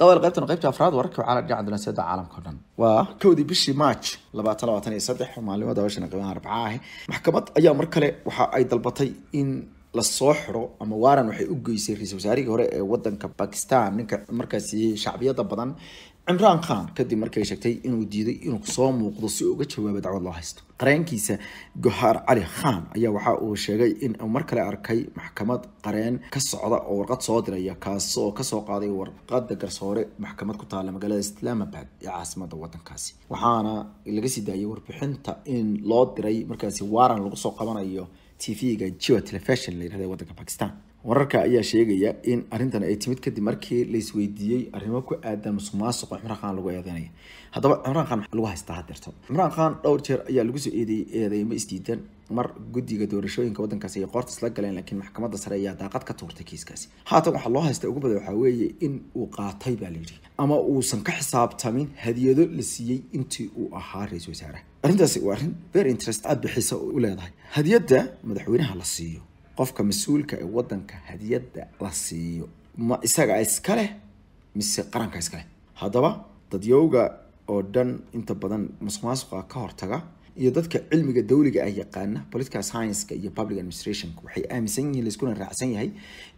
dawal qaybtan qaybta afraad wararka waxaa la dhinaca dunaasiyada caalamka o dhan waa kowdii bishii march labaatan labaatan iyo saddex maalimo daawashana qiimaha arbacaa ahi maxkamad ayaa mar kale waxa ay dalbatay in lasoo xiro ama waaran waxay u geysay ra-iisul wasaarihii hore ee wadanka bakistan ninka markaasi shacbiyada badan cimraan khan kadib markay sheegtay inuu diiday inuu soo muuqdo si uga jawaabo dacwad loo haysto qareenkiisa gohaar cali khan ayaa waxa uu sheegay in uu mar kale arkay maxkamad qareen ka socda oo warqad soo diraya kaasoo kasoo qaaday warqada garsoore maxkamad ku taala magaalada islaamabad ee caasimada wadankaasi waxaana laga sii daayay warbixinta in loo diray markaasi waaran lagu soo qabanayo t v-ga geo television la yirahda wadanka bakistan wararka ayaa sheegaya in arintan ay timid kadib markii laisweydiiyey arrimo ku aadan musuq maasuqa khan lagu eedeynaya haddaba cumraan khan lagu haystaa hadeerto cumraan khan dhowr jeer ayaa lagu soo eedeeyey eedeymo isdiidan mar guddiga doorashooyinka waddankaasi ay qoorta isla galeen laakiin maxkamadda sare ayaa daaqad ka tuurtay kiiskaasi haatan waxaa loo haysta ugu badan waxaa weeye in uu qaatay baa layidhi ama uusan ka xisaabtamin hadiyado la siiyey intii uu ahaa ra-isul wasaaraha arrintaasi waa arrin very interest aada bixiisa u leedahay hadiyadda madaxweynaha la siiyo qofka mas-uulka ee wadanka hadiyada la siiyo ma isaga iskaleh mise qaranka iskaleh haddaba dadyowga oo dhan inta badan masuqmaasuqa ka hortaga iyo dadka cilmiga dawliga ah yaqaana political science-ka iyo public administrationka waxay aaminsan yihiin laiskuna raacsan yahay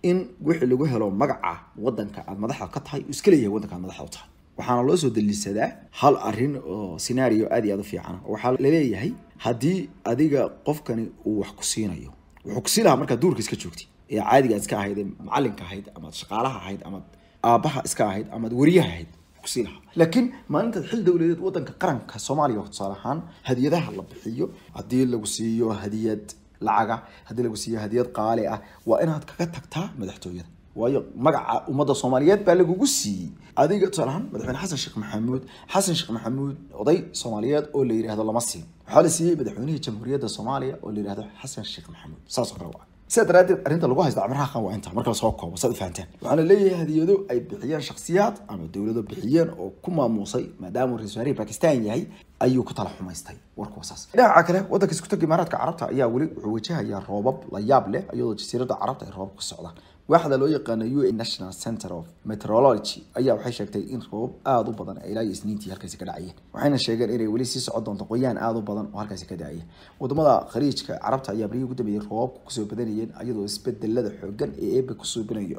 in wixii lagu helo magaca wadanka aad madaxda ka tahay uu iska leeyahay wadanka aad madaxda u tahay waxaana loo soo daliishadaa hal arin oo scenario aad iyo aad u fiican waxaa laleeyahay haddii adiga qofkani uu wax ku siinayo wuxuu kusi lahaa markaad duurka iska joogtay ee caadiga iska ahayd macalinka ahayd amaad shaqaalaha ahayd amaad aabaha iska ahayd amaad wariyaha ahayd kusi laakiin maalintaad xil dowladeed waddanka qaranka soomaaliya tusaale ahaan hadiyadaha la bixiyo haddii lagu siiyo hadiyad lacaga haddii lagu siiyo hadiyad qaali ah waa inaad kaga tagtaa madaxtooyada waayo magaca ummadda soomaaliyeed baa lagugu siiyey adiga tusaale ahaan madaxweyne xasan sheekh maxamuud xasan sheekh maxamuud oday soomaaliyeed oo la yidhaahdo lama siin waxaa la siiyey madaxweynihii jamhuuriyadda soomaaliya oo la yihahdo xasan sheekh maxamuud saas oo kale waa sidaa daraaddeed arrinta lagu haysta camaraha qan waa inta marka lasoo koobo saad ufahantaan waxaana leeyahay hadiyado ay bixiyeen shaksiyaad ama dowlado bixiyeen oo ku maamuusay maadaamuu ra-isul wasaarihii bakistan yahay ayuu ku tala xumaystay warkuwa saas dhinaca kale waddanka isku imaaraadka carabta ayaa weli wuxuu wajahayaa roobab la yaab leh iyadoo jasiiradda carabta ay roobab ku socdaan waxda loo yaqaano u a national center of metrology ayaa waxay sheegtay in roobab aada u badan ay ilaa iyo isniintii halkaasi ka dhacayeen waxayna sheegeen inay weli sii socon doonto qoyaan aada u badan oo halkaasi ka dhacaya wadamada khariijka carabta ayaa baryihii ugu dambeeyay roobabku kusoo badanayeen iyadoo isbedelada xoogan ee eebe ku suubinayo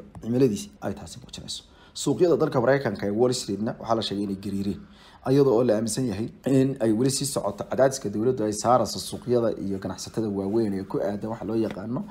ay taasi muujinayso suuqyada dalka mareykanka ee wall streetna waxaa la sheegay inay gariireen iyadoo oo la aaminsan yahay in ay weli sii socoto cadaadiska dowladdu ay saarayso suuqyada iyo ganacsatada waaweyn ee ku aadan waxa loo yaqaano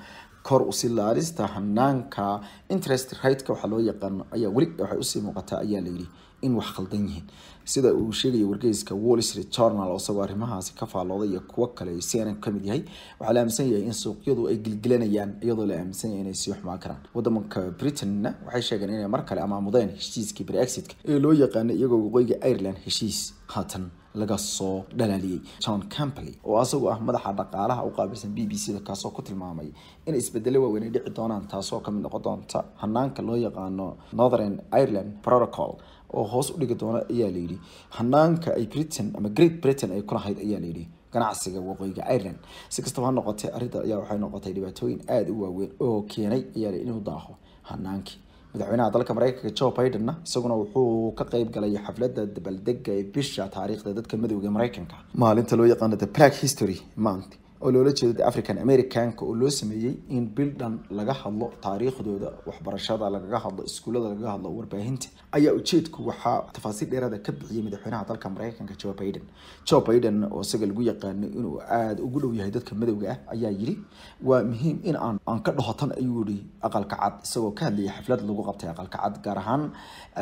kor usi laadista hanaanka interest rateka waxaa loo yaqaan ayaa weli waxay usii muuqataa ayaa layidhi in wax khaldan yihiin sida uu sheegaya wargeyska wall street journal isagoo arrimahaasi ka faallooday iyo kuwo kale ay cnn ka mid yahay waxaa la aaminsan yahay in suuqyadu ay gilgilanayaan iyadoo la aaminsan yahay inay sii xumaan karaan waddanka britainna waxay sheegeen inay mar kale amaamudeen heshiiskii brexitka ee loo yaqaanay iyagoo waqooyiga ireland heshiis haatan laga soo dhalaaliyey john camperley oo isagu ah madaxa dhaqaalaha u qaabilsan b b c da kaasoo ku tilmaamay in isbedelo waaweyn ay dhici doonaan taasoo kamid noqon doonta hanaanka loo yaqaano northern ireland protocol oo hoos u dhigi doona ayaa layidhi hanaanka ay britain ama great britain ay kulahayd ayaa layidhi ganacsiga waqooyiga ireland si kastaba ha noqotay arrinta ayaa waxay noqotay dhibaatooyin aada u waaweyn oo keenay ayaa inuu daaho hanaankii madaxweynaha dalka maraykanka joe bidenna isaguna wuxuu ka qayb galay xafladda dabaldega ee bisha taariikhda dadka madowga maraykanka maalinta loo yaqaano the black history month oo loola jeeda african americanka oo loo sameeyey in bil laga hadlo taariikhdooda waxbarashada lagaga hadlo iskuullada lagaga hadlo warbaahinta ayaa ujeedku waxaa tafaasiil dheeraada ka bixiyay madaxweynaha dalka mareykanka joe biden joe biden oo isaga lagu yaqaano inuu aada ugu dhow yahay dadka madowga ah ayaa yidhi waa muhiim in aan aan ka dhahotan ayuu yihi aqalka cad isagoo ka hadlayay xaflad lagu qabtay aqalka cad gaar ahaan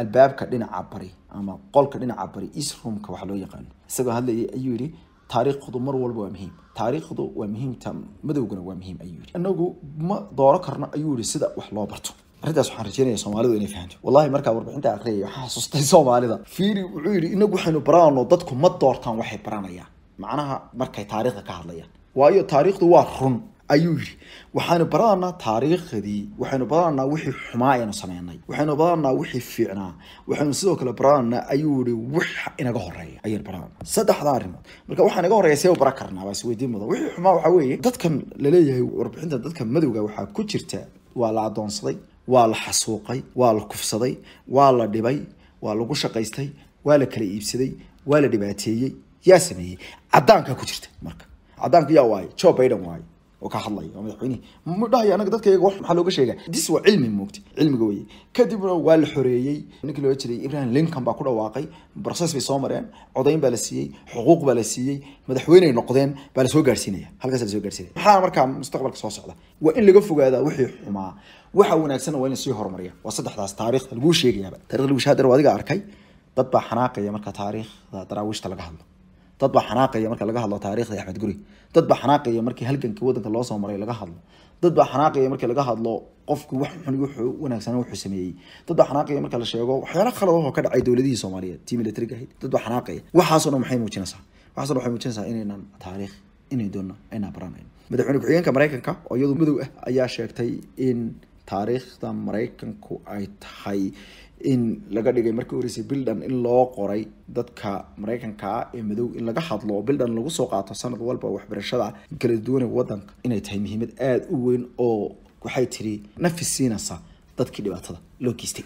albaabka dhinaca bari ama qolka dhinaca bari east roomka waxa loo yaqaano isagoo hadlayay ayuu yidhi taariikhdu mar walba waa muhiim taariikhdu waa muhiimta madowgana waa muhiim ayuu yidhi anagu ma dooro karno ayuu yihi sida wax loo barto arintaas waxaan rajeynayaa soomaalidu inay fahanto wallahi markaa warbixinta akriyay waxaa xasuustay soomaalida fiiri wuxuu yidhi inagu waxaynu baraano dadku ma doortaan waxay baranayaan macnaha markay taariikhda ka hadlayaan waayo taariikhdu waa run ayuu yidhi waxaanu barananaa taariikhdii waxaynu barananaa wixii xumaa ayaynu sameynay waxaynu barananaa wixii fiicnaa waxaynu sidoo kale barananaa ayuu yihi wix inaga horeeya ayaynu barananaa saddexdaa arrimood marka waxa inaga horeeya see u baran karnaa waa isweydiin mudan wixii xumaa waxaa weeye dadkan laleeyahay warbixinta dadka madowga waxaa ku jirta waa la addoonsaday waa la xasuuqay waa la kufsaday waa la dhibay waa lagu shaqaystay waa la kala iibsaday waa la dhibaateeyey yaa sameeyey caddaankaa ku jirta marka caddaanka yaa waaye joe biden waaye oo ka hadlaya oo madaxweynihii mudhahayo anaga dadkayga wax maxaa looga sheegaa dis waa cilmi moogti cilmiga weye kadibna waa la xoreeyey ninkii loo jiray ibrahim lincoln baa ku dhawaaqay broses bay soo mareen codayn baa la siiyey xuquuq baa la siiyey madaxweyney noqdeen baa lasoo gaarsiinaya halkaas lasoo gaarsiinaya maxaa markaa mustaqbalka soo socda waa in laga fogaadaa wixii xumaa waxa wanaagsan waa in lasii horumariya waa saddexdaas taariikhda laguu sheegayaaba taarikhda lagu shaadar waa adiga arkay dad baa xanaaqaya marka taariikhda daraawiishta laga hadlo dad xanaaqaya marka laga hadlo taariikhda axmed guri dad baa xanaaqaya markii halgankii wadanka loosoo maray laga hadlo dad baa xanaaqaya markii laga hadlo qofki wax xun wuxuu wanaagsan wuxuu sameeyey dad xanaaqaya marka la sheego waxyaalo khalad oo ka dhacay dowladihii Soomaaliyeed tii militariga ahayd dad xanaaqaya waxaasoo maxay muujinaysaa waxaasoo waxay muujinaysaa inaynan taariikh inay doona ayna baranay madaxweyne ku-xigeenka maraykanka oo iyadu madow ah ayaa sheegtay in taariikhda maraykanku ay tahay in laga dhigay markii horeysay bildan in loo qoray dadka maraykanka ah ee madow in laga hadlo oo bildan lagu soo qaato sanad walba waxbarashada kala duwana waddanka inay tahay muhiimad aada u weyn oo waxay tiri nafi siinaysa dadkii dhibaatada loo geystay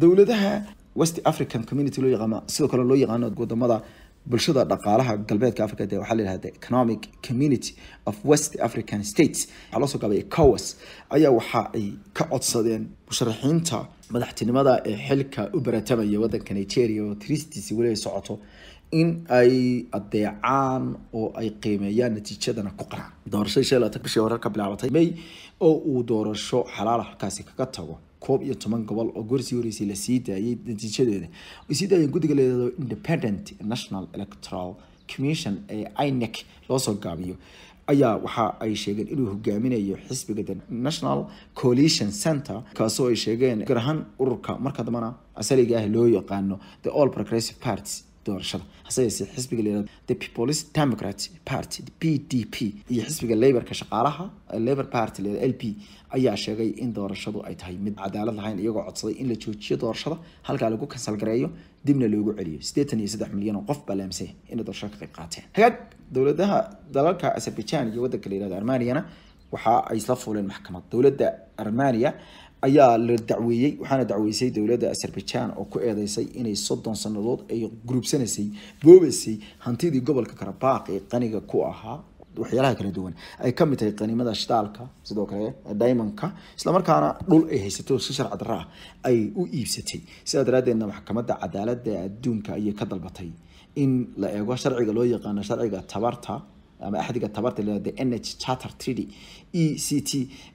dowladaha west african community loo yaqaana sidoo kale loo yaqaano wadamada bulshada dhaqaalaha galbeedka africa de waxaa la yihahda economic community of west african states waxaa loo soo gaabay cowas ayaa waxa ay ka codsadeen musharaxiinta madaxtinimada ee xilka u baratamaya waddanka nigeria oo tiristiisi weli ay socoto in ay adeecaan oo ay qiimeeyaan natiijadana ku qaraan doorashadii shan iyo bishii hore ka bilaabatay may oo uu doorasho xalaal halkaasi kaga tago koob iyo toban gobol oo gorsii horeysay la sii daayay natiijadeeda ay sii daayeen guddiga leedado independent national electoral commission ee inec loo soo gaabiyo ayaa waxa ay sheegeen inuu hogaaminayo xisbiga national coalition center kaasoo ay sheegeen gar ururka marka dambana asaliga ah loo yaqaano the all progressive parties doorashada haseyeesee xisbiga layirahdo the peoples democrat party p d p iyo xisbiga laborka shaqaalaha labor party l p ayaa sheegay in doorashadu ay tahay mid cadaalad lahayn iyagoo codsaday in la joojiyo doorashada halkaa lagu kansalgareeyo dibna loogu celiyo sideetan iyo saddex milyan oo qof baa laamsaya inay doorashada ka qayb qaateen hagaag dowladaha dalalka azerbaijan iyo wadanka layirahdo armaniana waxa ay isla fuuleen maxkamad dowladda armania ayaa la dacweeyey waxaana dacweysay dowladda azerbaijan oo ku eedeysay inay soddon sannadood ay gruubsanaysay boobaysay hantidii gobolka karabaaq ee qaniga ku ahaa waxyaalaha kala duwan ay ka mid tahay qaniimada shidaalka sidoo kale diamondka islamarkaana dhul ay haysato si sharci darro ah ay u iibsatay sidaa daraadeedna maxkamadda cadaalada adduunka ayay ka dalbatay in la eego sharciga loo yaqaano sharciga tabarta ama axdiga tabarta lada n h charter treaty e c t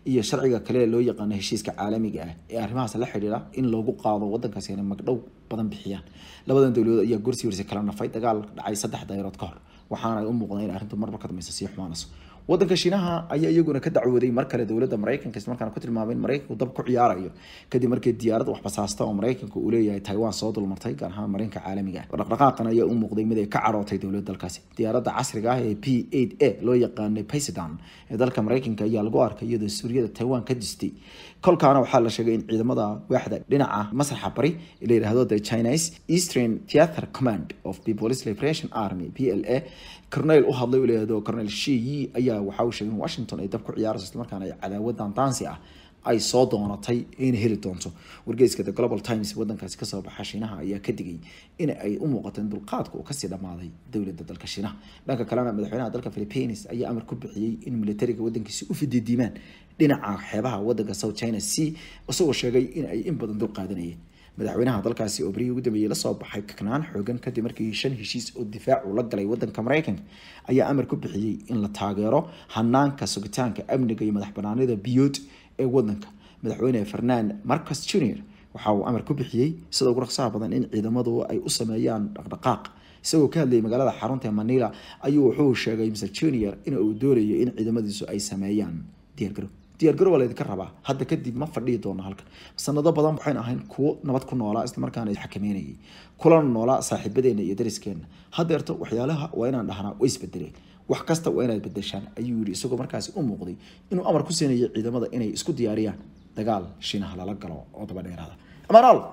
iyo sharciga kale loo yaqaano heshiiska caalamiga ah ee arrimahaas la xidhiira in loogu qaado wadankaas inay magdhow badan bixiyaan labadan dowladood ayaa gorsi warsi kala nafay dagaal dhacay saddex dayarood ka hor waxaana ay u muuqdeen in arrintu ka dambeysa sii xumaanayso wadanka shiinaha ayaa iyaguna ka dacwooday mar kale dowladda maraykanka isla markaana ku tilmaamay in maraykanku dab ku ciyaarayo kadib markii diyaarad waxbasaasta oo maraykanka uu leeyahay taiwan soo dulmartay gaar ahaan mareenka caalamiga ah. dhaqdhaqaaqan ayaa u muuqday mid ay ka carootay dowladda dalkaasi diyaaradda casriga ah ee p eight a loo yaqaanay paysidan ee dalka maraykanka ayaa lagu arkay iyadoo suuryada taiwan ka distay kolkaana waxaa la sheegay in ciidamada waaxda dhinaca masraxa bari la yidhaahdo the chinese eastern theatre command of the police liberation army p l a corneyl u hadlay u leeyahay corneyl shi ayaa waxa uu sheegay in washington ay dab ku ciyaarayso isla markaana ay cadaawadan daansi ah ay soo doonatay in heli doonto wargeyska the global times wadankaasi kasoo baxa shiinaha ayaa ka digay in ay u muuqato in dulqaadka uu kasii dhammaaday dowladda dalka shiinaha dhanka kalena madaxweynaha dalka philippines ayaa amar ku bixiyey in militariga wadankiisi u fididiimaan dhinaca xeebaha wadanka south china sea isagoo sheegay in ay in badan dulqaadanayeen madaxweynaha dalkaasi oo ugu dambeeyey lasoo baxay kaknaan xoogan kadib markii shan heshiis oo difaac uu la galay wadanka maraykanka ayaa amar ku bixiyey in la taageero hanaanka sugitaanka amniga iyo madax banaanida biyood ee wadanka madaxweyne fernan marcos junior waxa uu amar ku bixiyey sida ugu raqsaha badan in ciidamadu ay u sameeyaan dhaqdhaqaaq isagoo ka hadlayay magaalada xarunta ee manila ayuu wuxuu sheegay mr junior in uu doonayo in ciidamadiisu ay sameeyaan diyaargarow diyaargarow waa laydinka rabaa hadda kadib ma fadhihi doono halka sanado badan waxayn ahayn kuwo nabad ku noolaa islamarkaana xakameynayay kulana noolaa saaxiibadeena iyo dariskeena hadeerto waxyaalaha waa inaan dhahnaa way isbedeleen wax kasta waa inaad bedeshaan ayuu yidhi isagoo markaasi u muuqday inuu amar ku siinayo ciidamada inay isku diyaariyaan dagaal shinaha lala galo oo dabadheeraada amaanaal